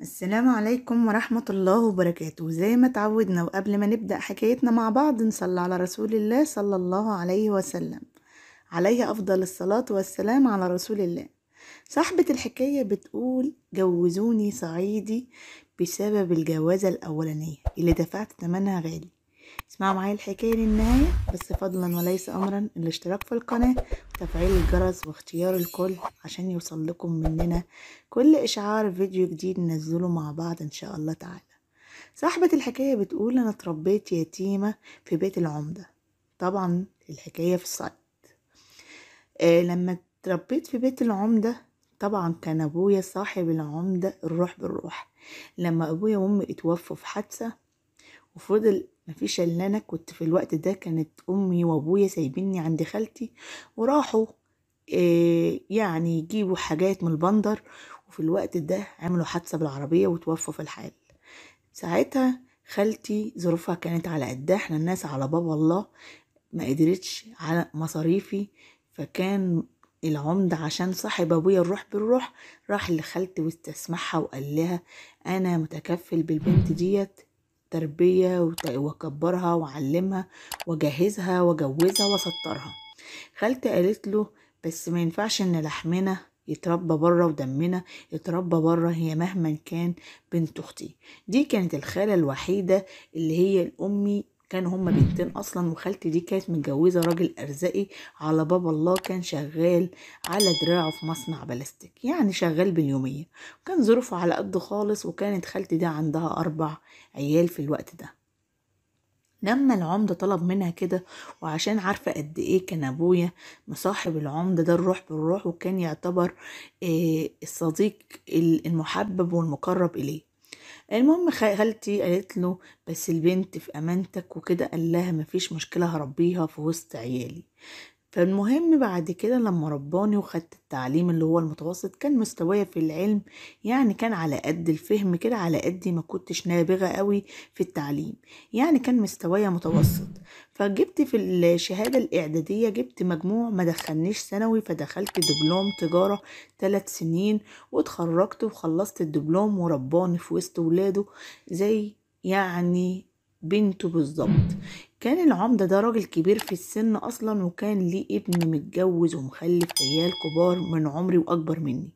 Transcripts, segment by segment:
السلام عليكم ورحمة الله وبركاته زي ما تعودنا وقبل ما نبدأ حكايتنا مع بعض نصلي على رسول الله صلى الله عليه وسلم عليه أفضل الصلاة والسلام على رسول الله صاحبة الحكاية بتقول جوزوني صعيدي بسبب الجوازة الأولانية اللي دفعت تمنها غالي اسمعوا معايا الحكاية للنهاية بس فضلا وليس أمرا الاشتراك في القناة وتفعيل الجرس واختيار الكل عشان يوصل لكم مننا كل إشعار فيديو جديد ننزله مع بعض إن شاء الله تعالى صاحبة الحكاية بتقول أنا اتربيت يتيمة في بيت العمدة طبعا الحكاية في الصعيد آه لما اتربيت في بيت العمدة طبعا كان أبويا صاحب العمدة الروح بالروح لما أبويا وأمي اتوفوا في حادثة وفضل مفيش الا انا كنت في الوقت ده كانت امي وابويا سايبيني عند خالتي وراحوا آه، يعني يجيبوا حاجات من البندر وفي الوقت ده عملوا حادثه بالعربيه وتوفوا في الحال ساعتها خالتي ظروفها كانت على قدها احنا الناس على باب الله ما قدرتش على مصاريفي فكان العمدة عشان صاحب أبويا الروح بالروح راح لخالتي واستسمحها وقال لها أنا متكفل بالبنت ديت التربية وأكبرها وأعلمها وأجهزها وأجوزها وأسطرها خالتي قالت له بس ما ينفعش إن لحمنا يتربى بره ودمنا يتربى بره هي مهما كان بنت اختي دي كانت الخالة الوحيدة اللي هي الأمي كان هما بنتين اصلا وخالتي دي كانت متجوزه راجل ارزقي على بابا الله كان شغال على دراعه في مصنع بلاستيك يعني شغال باليوميه وكان ظروفه على قد خالص وكانت خالتي دي عندها اربع عيال في الوقت ده لما العمدة طلب منها كده وعشان عارفة قد ايه كان ابويا مصاحب العمدة ده الروح بالروح وكان يعتبر آه، الصديق المحبب والمقرب اليه المهم خالتي قالت له بس البنت في امانتك وكده قال لها مفيش مشكله هربيها في وسط عيالي فالمهم بعد كده لما رباني وخدت التعليم اللي هو المتوسط كان مستوايا في العلم يعني كان على قد الفهم كده على قد ما كنتش نابغة قوي في التعليم يعني كان مستوايا متوسط فجبت في الشهادة الإعدادية جبت مجموع ما دخلنيش ثانوي فدخلت دبلوم تجارة ثلاث سنين واتخرجت وخلصت الدبلوم ورباني في وسط ولاده زي يعني بنته بالظبط كان العمدة ده راجل كبير في السن أصلا وكان ليه ابن متجوز ومخلف عيال كبار من عمري وأكبر مني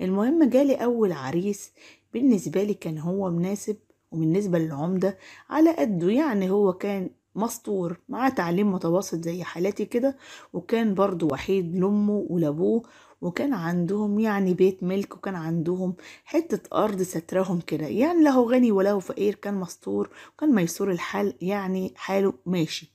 المهم جالي أول عريس بالنسبة لي كان هو مناسب وبالنسبة للعمدة على قده يعني هو كان مسطور مع تعليم متوسط زي حالاتي كده وكان برضو وحيد لأمه ولأبوه وكان عندهم يعني بيت ملك وكان عندهم حتة أرض سترهم كده يعني له غني وله فقير كان مستور وكان ميسور الحال يعني حاله ماشي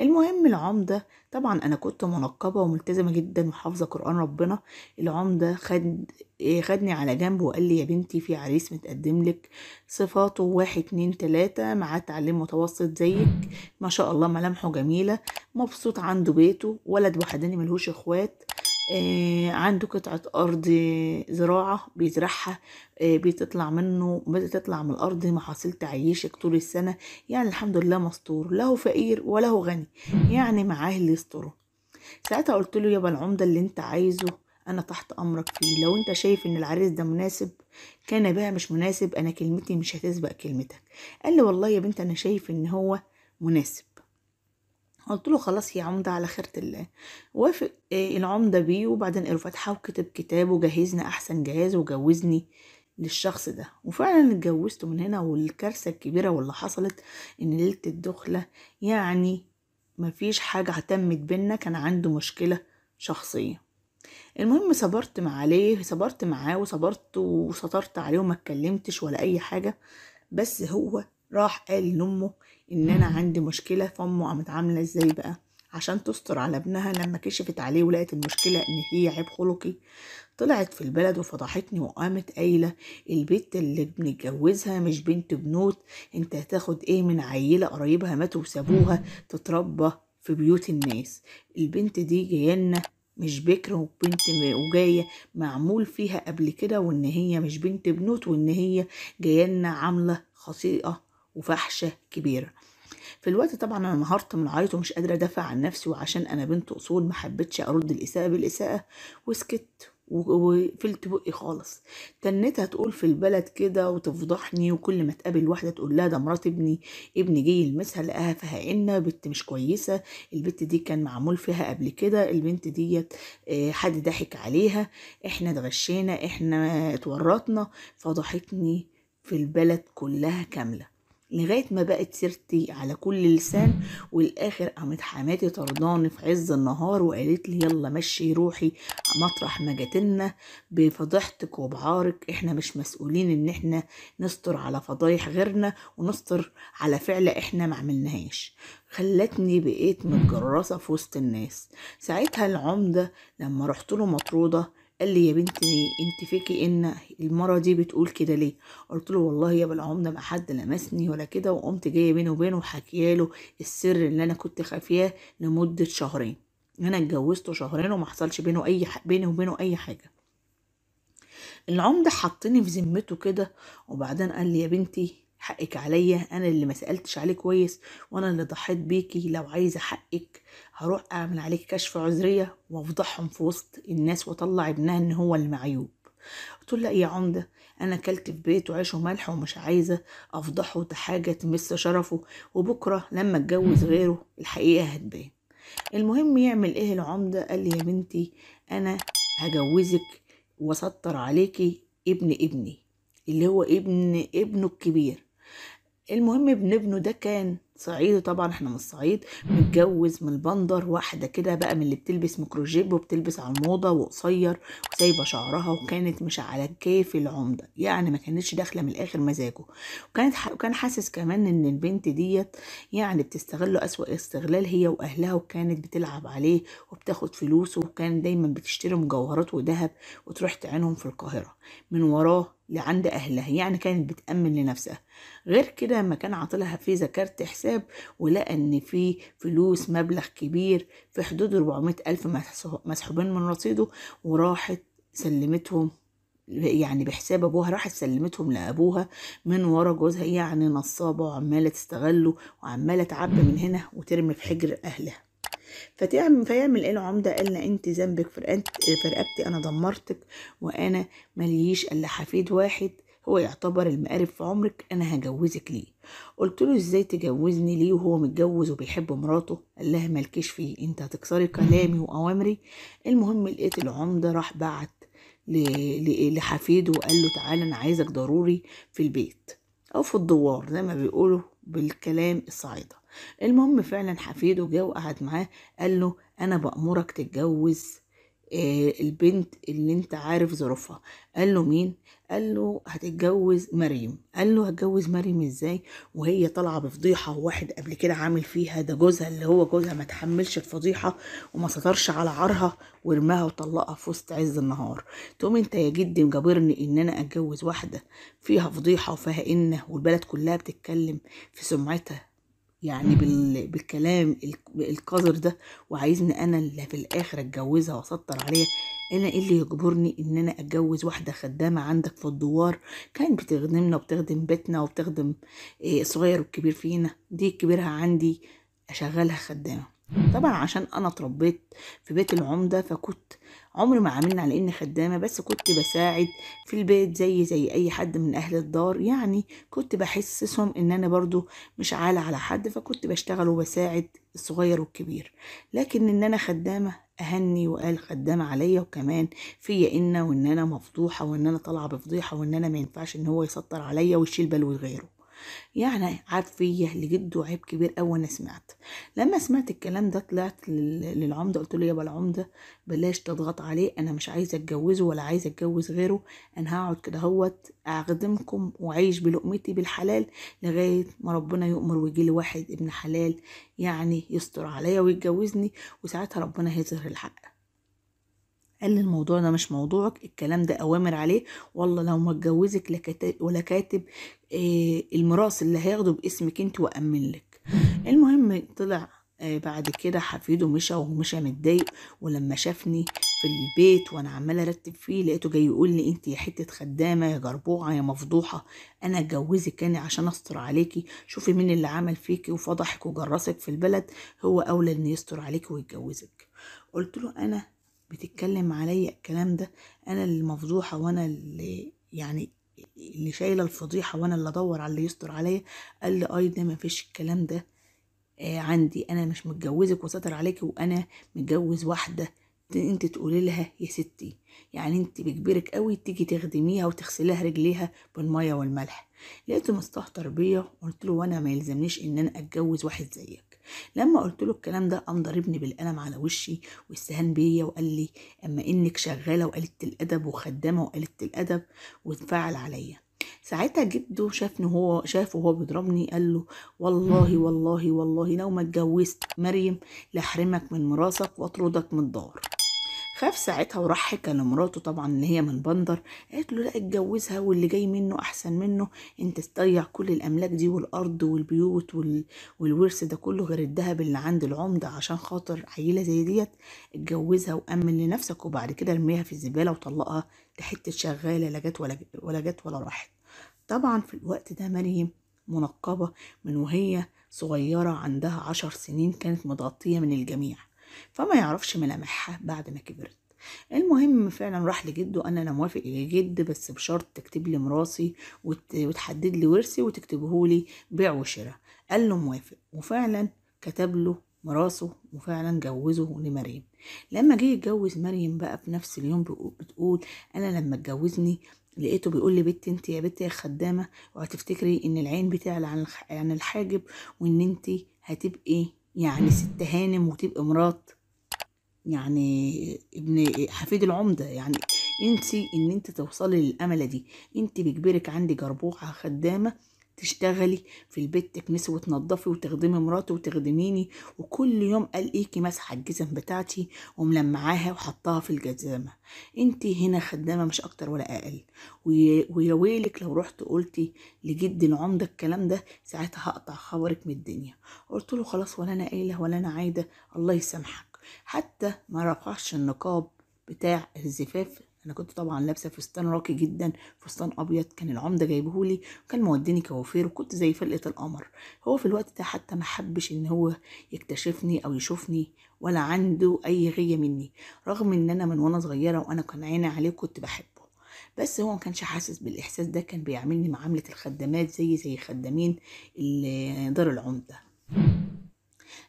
المهم العمدة طبعا أنا كنت منقبة وملتزمة جدا وحافظة قرآن ربنا العمدة خد إيه، خدني على جنب وقال لي يا بنتي في عريس متقدم لك صفاته واحد اتنين تلاتة معاه تعليم متوسط زيك ما شاء الله ملامحه جميلة مبسوط عنده بيته ولد وحداني ملهوش اخوات آه، عنده قطعة أرض زراعة بيزرعها آه، بتطلع منه بتطلع من الأرض محاصيل تعيشك طول السنة يعني الحمد لله مستور له فقير وله غني يعني معاه اللي يستره ساعتها قلت له يابا العمدة اللي انت عايزه أنا تحت أمرك فيه لو أنت شايف إن العريس ده مناسب كان بقى مش مناسب أنا كلمتي مش هتسبق كلمتك قال لي والله يا بنت أنا شايف إن هو مناسب قلت له خلاص يا عمدة على خيرة الله وافق آه، العمدة بيه وبعدين قالوا فتحة وكتب كتاب وجهزنا أحسن جهاز وجوزني للشخص ده وفعلا اتجوزته من هنا والكارثة الكبيرة واللي حصلت إن ليلة الدخلة يعني مفيش حاجة هتمت بينا كان عنده مشكلة شخصية المهم صبرت مع عليه صبرت معاه وصبرت وسطرت عليه وما اتكلمتش ولا اي حاجه بس هو راح قال لأمه إن أنا عندي مشكلة فأمه قامت عاملة إزاي بقى عشان تستر على ابنها لما كشفت عليه ولقت المشكلة إن هي عيب خلقي طلعت في البلد وفضحتني وقامت قايلة البنت اللي بنتجوزها مش بنت بنوت انت هتاخد ايه من عيلة قرايبها ماتوا وسابوها تتربى في بيوت الناس البنت دي جايلنا مش بكر وبنت وجاية معمول فيها قبل كده وان هي مش بنت بنوت وان هي جايلنا عاملة خطيئة وفحشة كبيرة في الوقت طبعا انا انهارت من عيط ومش قادره ادافع عن نفسي وعشان انا بنت اصول ما حبيتش ارد الاساءه بالاساءه وسكت وقفلت بقي خالص تنتها تقول في البلد كده وتفضحني وكل ما تقابل واحده تقول لها ده مرات ابني ابني جه يلمسها لقاها فيها عنا بنت مش كويسه البنت دي كان معمول فيها قبل كده البنت ديت آه، حد ضحك عليها احنا اتغشينا احنا اتورطنا فضحتني في البلد كلها كامله لغاية ما بقت سيرتي على كل لسان والآخر قامت حماتي طرداني في عز النهار وقالت لي يلا مشي روحي مطرح ما جاتلنا بفضيحتك وبعارك احنا مش مسؤولين ان احنا نستر على فضايح غيرنا ونستر على فعل احنا ما عملناهاش خلتني بقيت متجرسة في وسط الناس ساعتها العمدة لما رحت له مطرودة قال لي يا بنتي انت فيكي ان المره دي بتقول كده ليه قلت له والله يا بالعم ما حد لمسني ولا كده وقمت جايه بيني وبينه وحكيه له السر اللي انا كنت خافياه لمده شهرين انا اتجوزته شهرين وما حصلش بينه اي ح... بيني وبينه اي حاجه العمدة حطني في ذمته كده وبعدين قال لي يا بنتي حقك عليا انا اللي ما سالتش عليه كويس وانا اللي ضحيت بيكي لو عايزه حقك هروح اعمل عليك كشف عذريه وافضحهم في وسط الناس واطلع ابنها ان هو المعيوب تقول لا يا عمده انا اكلت في بيت وعيش وملح ومش عايزه افضحه ده حاجه تمس شرفه وبكره لما اتجوز غيره الحقيقه هتبان المهم يعمل ايه العمده قال لي يا بنتي انا هجوزك وسطر عليكي ابن ابني اللي هو ابن ابنه الكبير المهم ابن ابنه ده كان صعيدي طبعا احنا من الصعيد متجوز من البندر واحده كده بقى من اللي بتلبس ميكروجيب وبتلبس على الموضه وقصير وسايبه شعرها وكانت مش على كيف العمده يعني ما كانتش داخله من الاخر مزاجه وكانت ح... وكان حاسس كمان ان البنت ديت يعني بتستغله اسوا استغلال هي واهلها وكانت بتلعب عليه وبتاخد فلوسه وكان دايما بتشتري مجوهرات وذهب وتروح تعينهم في القاهره من وراه لعند أهلها يعني كانت بتأمن لنفسها غير كده ما كان عاطلها في كارت حساب ولقى إن في فلوس مبلغ كبير في حدود 400 ألف مسحوبين من رصيده وراحت سلمتهم يعني بحساب ابوها راحت سلمتهم لابوها من ورا جوزها يعني نصابه وعماله تستغله وعماله تعبي من هنا وترمي في حجر اهلها فتعمل فيعمل ايه العمده قال لنا انت ذنبك في رقبتي انا دمرتك وانا ماليش الا حفيد واحد هو يعتبر المقارب في عمرك انا هجوزك ليه قلت له ازاي تجوزني ليه وهو متجوز وبيحب مراته قال لها مالكيش فيه انت هتكسري كلامي واوامري المهم لقيت العمده راح بعت لحفيده وقال له تعالى انا عايزك ضروري في البيت او في الدوار زي ما بيقولوا بالكلام الصعيدة المهم فعلا حفيده جه وقعد معاه قال له انا بامرك تتجوز آه، البنت اللي انت عارف ظروفها قال له مين قال له هتتجوز مريم قال له هتجوز مريم ازاي وهي طالعه بفضيحه وواحد قبل كده عامل فيها ده جوزها اللي هو جوزها ما تحملش الفضيحه وما سطرش على عارها ورماها وطلقها في وسط عز النهار تقوم انت يا جدي مجبرني ان انا اتجوز واحده فيها فضيحه وفيها انه والبلد كلها بتتكلم في سمعتها يعني بالكلام القذر ده وعايزني انا اللي في الاخر اتجوزها واسطر عليها انا ايه اللي يجبرني ان انا اتجوز واحده خدامه عندك في الدوار كانت بتخدمنا وبتخدم بيتنا وبتخدم آه، الصغير والكبير فينا دي كبيرها عندي اشغلها خدامه طبعا عشان انا اتربيت في بيت العمده فكنت عمري ما عاملني على اني خدامه بس كنت بساعد في البيت زي زي اي حد من اهل الدار يعني كنت بحسسهم ان انا برضو مش عالة على حد فكنت بشتغل وبساعد الصغير والكبير لكن ان انا خدامه اهني وقال خدامه عليا وكمان فيا ان وان انا مفضوحه وان انا طالعه بفضيحه وان انا ما ينفعش ان هو يسطر عليا ويشيل باله وغيره يعني عاب فيا اللي جده عيب كبير قوي انا سمعت لما سمعت الكلام ده طلعت للعمده قلت له يابا العمده بلاش تضغط عليه انا مش عايزه اتجوزه ولا عايزه اتجوز غيره انا هقعد كده اهوت اخدمكم واعيش بلقمتي بالحلال لغايه ما ربنا يؤمر ويجي لي واحد ابن حلال يعني يستر عليا ويتجوزني وساعتها ربنا هيظهر الحق قال لي الموضوع ده مش موضوعك الكلام ده اوامر عليه والله لو ما اتجوزك ولا كاتب آه، المراس اللي هياخده باسمك انت وامن لك المهم طلع آه، بعد كده حفيده مشى ومشى متضايق ولما شافني في البيت وانا عماله ارتب فيه لقيته جاي يقول لي انت يا حته خدامه يا جربوعه يا مفضوحه انا اتجوزك انا عشان استر عليكي شوفي مين اللي عمل فيكي وفضحك وجرسك في البلد هو اولى ان يستر عليكي ويتجوزك قلت له انا بتتكلم عليا الكلام ده انا اللي مفضوحه وانا اللي يعني اللي شايله الفضيحه وانا اللي ادور على اللي يستر عليا قال لي اي آه ده مفيش الكلام ده آه عندي انا مش متجوزك وساتر عليكي وانا متجوز واحده انت تقولي لها يا ستي يعني انت بكبرك قوي تيجي تخدميها وتغسليها رجليها بالميه والملح لقيته مستهتر بيا وقلت له وانا ما يلزمنيش ان انا اتجوز واحد زيك لما قلت له الكلام ده قام ضربني بالقلم على وشي واستهان بيا وقال لي اما انك شغاله وقالت الادب وخدامه وقالت الادب وانفعل عليا ساعتها جده شافني هو شافه وهو بيضربني قال له والله والله والله لو ما اتجوزت مريم لاحرمك من مراسك واطردك من الدار خاف ساعتها وراح حكى لمراته طبعا ان هي من بندر قالت له لا اتجوزها واللي جاي منه احسن منه انت تضيع كل الاملاك دي والارض والبيوت وال... والورث ده كله غير الذهب اللي عند العمده عشان خاطر عيله زي ديت اتجوزها وامن لنفسك وبعد كده ارميها في الزباله وطلقها لحته حته شغاله لا جت ولا ولا جت ولا راحت طبعا في الوقت ده مريم منقبه من وهي صغيره عندها عشر سنين كانت متغطيه من الجميع فما يعرفش ملامحها بعد ما كبرت المهم فعلا راح لجده ان انا موافق يا جد بس بشرط تكتب لي مراسي وتحدد لي ورثي وتكتبه لي بيع وشراء قال له موافق وفعلا كتب له مراسه وفعلا جوزه لمريم لما جه يتجوز مريم بقى في نفس اليوم بتقول انا لما اتجوزني لقيته بيقول لي بنت انت يا بنت يا خدامه وهتفتكري ان العين بتعلى عن الحاجب وان انت هتبقي يعني ست هانم وتبقى مرات يعني ابن حفيد العمده يعني انسي ان انت توصلي للامله دي انت بيجبرك عندي جربوعه خدامه تشتغلي في البيت تكنسي وتنضفي وتخدمي مراتي وتخدميني وكل يوم الاقيكي ماسحه الجزم بتاعتي وملمعاها وحطها في الجزامه انت هنا خدامه مش اكتر ولا اقل ويا ويلك لو رحت قلتي لجد العمده الكلام ده ساعتها هقطع خبرك من الدنيا قلت له خلاص ولا انا قايله ولا انا عايده الله يسامحك حتى ما رفعش النقاب بتاع الزفاف انا كنت طبعا لابسه فستان راقي جدا فستان ابيض كان العمده جايبهولي وكان موديني كوافير وكنت زي فلقه القمر هو في الوقت ده حتى ما حبش ان هو يكتشفني او يشوفني ولا عنده اي غيه مني رغم ان انا من وانا صغيره وانا كان عيني عليه كنت بحبه بس هو ما كانش حاسس بالاحساس ده كان بيعاملني معامله الخدامات زي زي خدامين دار العمده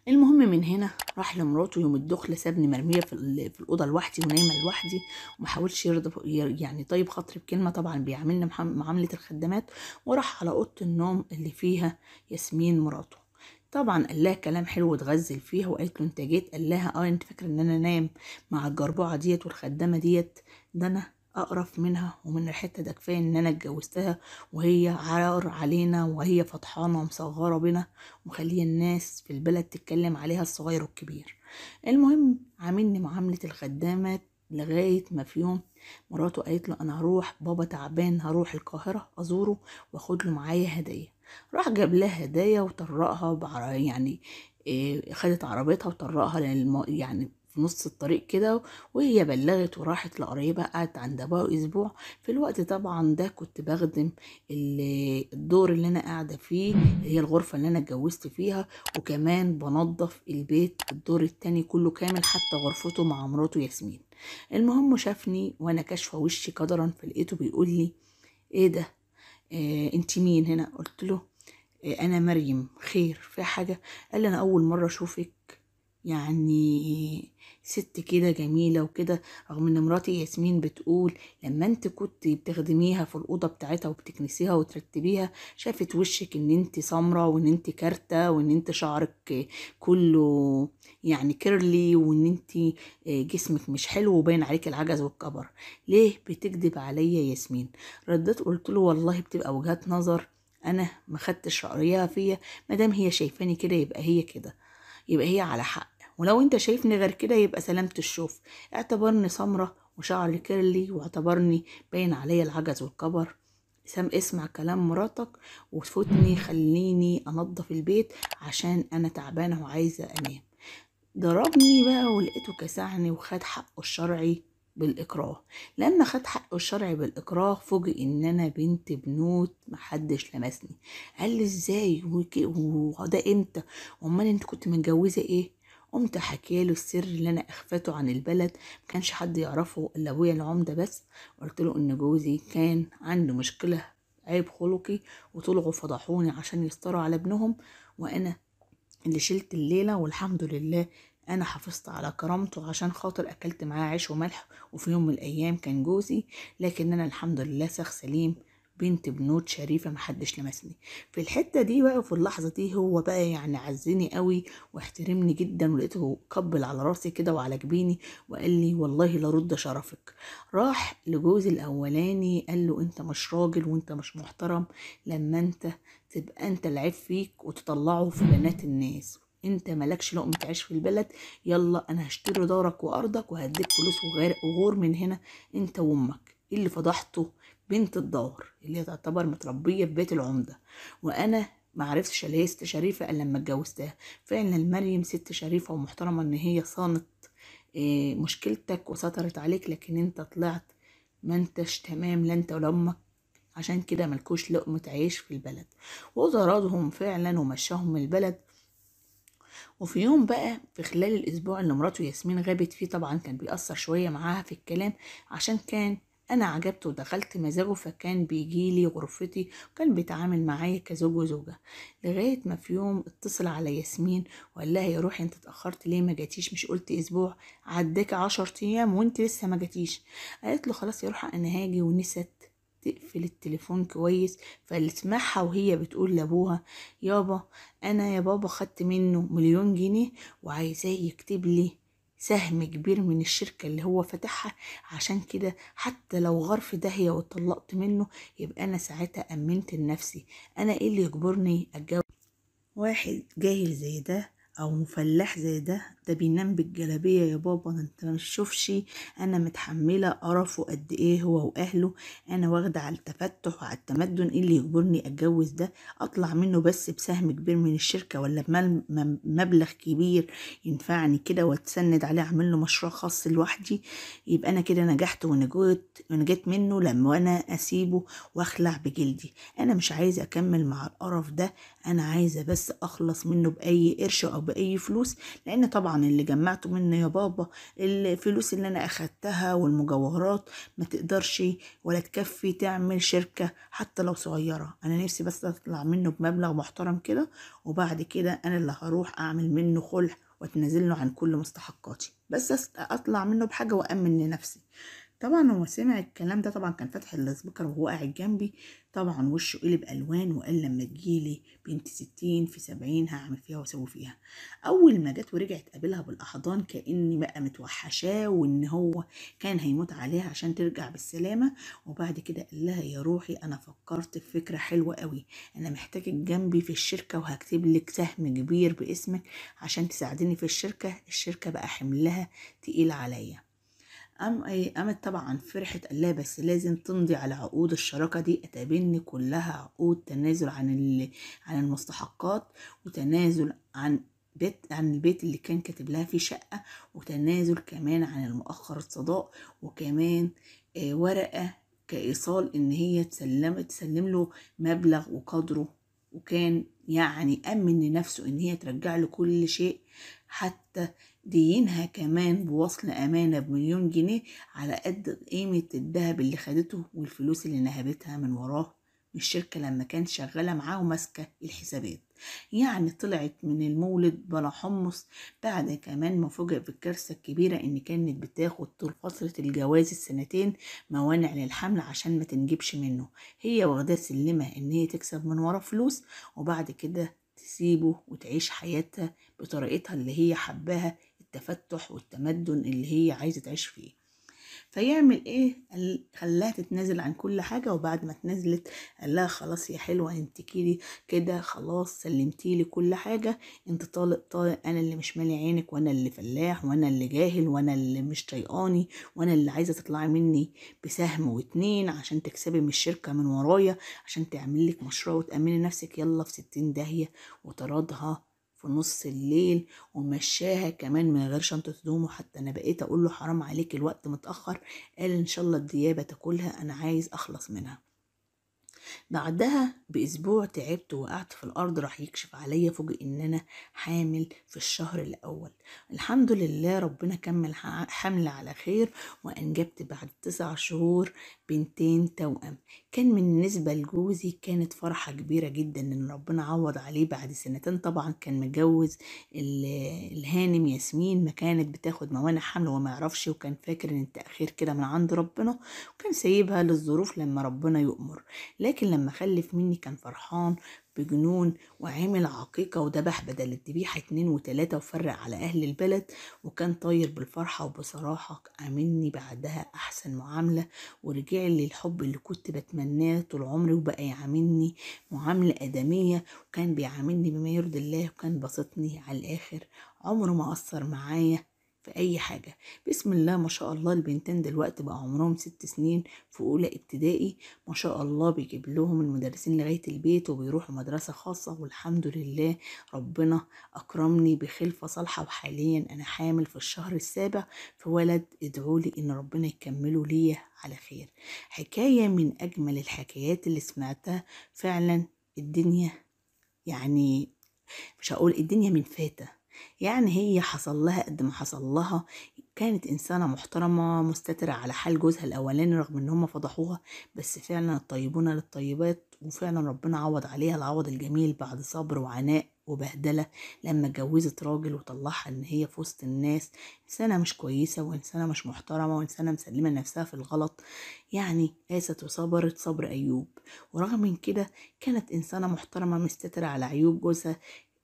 المهم من هنا راح لمراته يوم الدخله سابني مرميه في, في الاوضه لوحدي ونايمه لوحدي وما حاولش يرضى يعني طيب خاطري بكلمه طبعا بيعاملنا معامله الخدمات وراح على اوضه النوم اللي فيها ياسمين مراته طبعا قال لها كلام حلو واتغزل فيها وقالت له انت جيت قال لها اه انت فاكره ان انا نايم مع الجربوعه ديت والخدامه ديت ده انا اقرف منها ومن الحته ده كفايه ان انا اتجوزتها وهي عار علينا وهي فطحانه ومصغره بينا ومخليه الناس في البلد تتكلم عليها الصغير والكبير المهم عاملني معامله الخدامات لغايه ما في يوم مراته قالت له انا هروح بابا تعبان هروح القاهره ازوره واخد له معايا هديه راح جاب لها هدايا وطرقها يعني إيه خدت عربيتها وطرقها يعني في نص الطريق كده وهي بلغت وراحت لقريبها قعدت عند ابوها اسبوع في الوقت طبعا ده كنت بخدم الدور اللي انا قاعده فيه اللي هي الغرفه اللي انا اتجوزت فيها وكمان بنظف البيت الدور التاني كله كامل حتى غرفته مع مراته ياسمين المهم شافني وانا كاشفه وشي قدرا فلقيته بيقول لي ايه ده إيه انت مين هنا قلت له إيه انا مريم خير في حاجه قال لي انا اول مره اشوفك يعني ست كده جميلة وكده رغم ان مراتي ياسمين بتقول لما انت كنت بتخدميها في الأوضة بتاعتها وبتكنسيها وترتبيها شافت وشك ان انت سمرة وان انت كارتة وان انت شعرك كله يعني كيرلي وان انت آه، جسمك مش حلو وباين عليك العجز والكبر ليه بتكذب عليا ياسمين ردت قلت له والله بتبقى وجهات نظر انا ما خدتش رايها فيا مادام هي شايفاني كده يبقى هي كده يبقى هي على حق ولو انت شايفني غير كده يبقى سلامة الشوف اعتبرني سمرة وشعري كيرلي واعتبرني باين عليا العجز والكبر سام اسمع كلام مراتك وتفوتني خليني انضف البيت عشان انا تعبانة وعايزة انام ضربني بقى ولقيته كسعني وخد حقه الشرعي بالإكراه لما خد حقه الشرعي بالإكراه فوجئ إن أنا بنت بنوت محدش لمسني قال لي إزاي وده إمتى أمال أنت كنت متجوزة إيه قمت حكي له السر اللي انا اخفته عن البلد ما كانش حد يعرفه الا ابويا العمده بس قلت له ان جوزي كان عنده مشكله عيب خلقي وطلعوا فضحوني عشان يستروا على ابنهم وانا اللي شلت الليله والحمد لله انا حافظت على كرامته عشان خاطر اكلت معاه عيش وملح وفي يوم من الايام كان جوزي لكن انا الحمد لله سخ سليم بنت بنوت شريفه محدش لمسني في الحته دي بقى وفي اللحظه دي هو بقى يعني عزني قوي واحترمني جدا ولقيته كبل على راسي كده وعلى جبيني وقال لي والله لرد شرفك راح لجوزي الاولاني قال له انت مش راجل وانت مش محترم لما انت تبقى انت العيب فيك وتطلعه في بنات الناس انت مالكش لقمة عيش في البلد يلا انا هشتري دارك وارضك وهديك فلوس وغير وغور من هنا انت وامك ايه اللي فضحته بنت الدار اللي هي تعتبر متربيه في بيت العمده وانا معرفتش اللي هي ست شريفه الا لما اتجوزتها فعلا مريم ست شريفه ومحترمه ان هي صانت آه، مشكلتك وسطرت عليك لكن انت طلعت ما انتش تمام لا انت ولا امك عشان كده ملكوش لقمة عيش في البلد وزرادهم فعلا ومشاهم من البلد وفي يوم بقى في خلال الأسبوع اللي مراته ياسمين غابت فيه طبعا كان بيأثر شوية معاها في الكلام عشان كان انا عجبته ودخلت مزاجه فكان بيجيلي غرفتي وكان بيتعامل معايا كزوج وزوجه لغايه ما في يوم اتصل على ياسمين وقال لها يا روحي انت اتاخرت ليه ما جاتيش مش قلت اسبوع عداك عشر ايام وانت لسه ما جاتيش قالت له خلاص يا روحي انا هاجي ونست تقفل التليفون كويس فاللي سمعها وهي بتقول لابوها يابا انا يا بابا خدت منه مليون جنيه وعايزاه يكتب لي سهم كبير من الشركة اللي هو فاتحها عشان كده حتى لو غرف داهية واتطلقت منه يبقى أنا ساعتها أمنت لنفسي أنا إيه اللي يجبرني أتجوز واحد جاهل زي ده او فلاح زي ده ده بينام بالجلابيه يا بابا انت ما تشوفش انا متحمله قرفه قد ايه هو واهله انا واخده على التفتح وعلى التمدن ايه اللي يجبرني اتجوز ده اطلع منه بس بسهم كبير من الشركه ولا بمبلغ كبير ينفعني كده واتسند عليه اعمل له مشروع خاص لوحدي يبقى انا كده نجحت ونجوت ونجيت منه لما انا اسيبه واخلع بجلدي انا مش عايزه اكمل مع القرف ده انا عايزه بس اخلص منه باي قرش او باي فلوس لان طبعا اللي جمعته منه يا بابا الفلوس اللي انا اخدتها والمجوهرات ما تقدرش ولا تكفي تعمل شركه حتى لو صغيره انا نفسي بس اطلع منه بمبلغ محترم كده وبعد كده انا اللي هروح اعمل منه خلع واتنازل له عن كل مستحقاتي بس اطلع منه بحاجه وامن لنفسي طبعا هو سمع الكلام ده طبعا كان فتح السبيكر وهو قاعد جنبي طبعا وشه قلب الوان وقال لما تجيلي بنت ستين في سبعين هعمل فيها واسوي فيها اول ما جت ورجعت قابلها بالاحضان كاني بقى متوحشاه وان هو كان هيموت عليها عشان ترجع بالسلامه وبعد كده قال لها يا روحي انا فكرت في فكره حلوه قوي انا محتاجك جنبي في الشركه وهكتب لك سهم كبير باسمك عشان تساعدني في الشركه الشركه بقى حملها تقيل عليا أم إيه قامت طبعا فرحت قال لها بس لازم تمضي على عقود الشراكة دي اتبني كلها عقود تنازل عن ال... عن المستحقات وتنازل عن بيت عن البيت اللي كان كاتب لها فيه شقة وتنازل كمان عن المؤخر الصداء وكمان آه ورقة كإيصال إن هي تسلم تسلم له مبلغ وقدره وكان يعني أمن لنفسه إن هي ترجع له كل شيء حتى دينها كمان بوصل أمانة بمليون جنيه على قد قيمة الدهب اللي خدته والفلوس اللي نهبتها من وراه من الشركة لما كانت شغالة معاه وماسكة الحسابات يعني طلعت من المولد بلا حمص بعد كمان ما فوجئ بالكارثة الكبيرة إن كانت بتاخد طول فترة الجواز السنتين موانع للحمل عشان ما تنجبش منه هي واخداه سلمة إن هي تكسب من وراه فلوس وبعد كده تسيبه وتعيش حياتها بطريقتها اللي هي حباها التفتح والتمدن اللي هي عايزة تعيش فيه فيعمل ايه خلاها تتنازل عن كل حاجة وبعد ما اتنازلت قال لها خلاص يا حلوة انت كده خلاص سلمتيلي كل حاجة انت طالق طالق انا اللي مش مالي عينك وانا اللي فلاح وانا اللي جاهل وانا اللي مش طايقاني وانا اللي عايزة تطلعي مني بسهم واتنين عشان تكسبي من الشركة من ورايا عشان تعمل لك مشروع وتأمني نفسك يلا في ستين داهية وطردها في نص الليل ومشاها كمان من غير شنطة هدومه حتى أنا بقيت أقول له حرام عليك الوقت متأخر قال إن شاء الله الديابة تاكلها أنا عايز أخلص منها بعدها بأسبوع تعبت وقعت في الأرض راح يكشف عليا فوجئ إن أنا حامل في الشهر الأول الحمد لله ربنا كمل حمل على خير وأنجبت بعد تسع شهور بنتين توأم كان بالنسبة لجوزي كانت فرحة كبيرة جدا إن ربنا عوض عليه بعد سنتين طبعا كان متجوز الهانم ياسمين ما كانت بتاخد موانع حمل وما يعرفش وكان فاكر إن التأخير كده من عند ربنا وكان سايبها للظروف لما ربنا يؤمر لكن لما خلف مني كان فرحان بجنون وعمل عقيقة ودبح بدل الذبيحة اتنين وتلاتة وفرق على أهل البلد وكان طاير بالفرحة وبصراحة عاملني بعدها أحسن معاملة ورجع لي الحب اللي كنت بتمناه طول عمري وبقى يعاملني معاملة آدمية وكان بيعاملني بما يرضي الله وكان بسطني على الآخر عمره ما قصر معايا في أي حاجة بسم الله ما شاء الله البنتين دلوقتي بقى عمرهم ست سنين في أولى ابتدائي ما شاء الله بيجيب لهم المدرسين لغاية البيت وبيروحوا مدرسة خاصة والحمد لله ربنا أكرمني بخلفة صالحة وحاليا أنا حامل في الشهر السابع في ولد ادعولي إن ربنا يكمله ليا على خير حكاية من أجمل الحكايات اللي سمعتها فعلا الدنيا يعني مش هقول الدنيا من فاتة يعني هي حصل لها قد ما حصل لها كانت إنسانة محترمة مستترة على حال جوزها الأولاني رغم إن هم فضحوها بس فعلا الطيبون للطيبات وفعلا ربنا عوض عليها العوض الجميل بعد صبر وعناء وبهدلة لما اتجوزت راجل وطلعها إن هي في وسط الناس إنسانة مش كويسة وإنسانة مش محترمة وإنسانة مسلمة نفسها في الغلط يعني قاست وصبرت صبر أيوب ورغم من كده كانت إنسانة محترمة مستترة على عيوب جوزها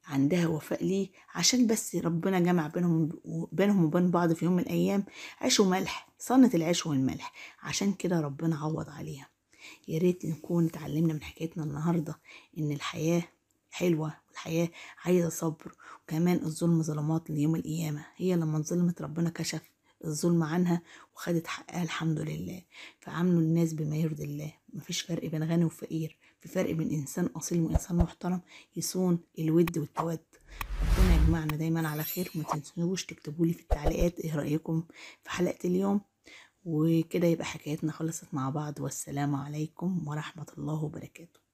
عندها وفاء ليه عشان بس ربنا جمع بينهم بينهم وبين بعض في يوم من الأيام عيش وملح صنة العيش والملح عشان كده ربنا عوض عليها يا ريت نكون اتعلمنا من حكايتنا النهارده إن الحياة حلوة والحياة عايزة صبر وكمان الظلم ظلمات ليوم القيامة هي لما ظلمت ربنا كشف الظلم عنها وخدت حقها الحمد لله فعاملوا الناس بما يرضي الله مفيش فرق بين غني وفقير الفرق بين إنسان أصيل وإنسان محترم يصون الود والتواد ربنا يجمعنا دايما على خير وما تنسوش تكتبوا لي في التعليقات ايه رأيكم في حلقة اليوم وكده يبقى حكايتنا خلصت مع بعض والسلام عليكم ورحمة الله وبركاته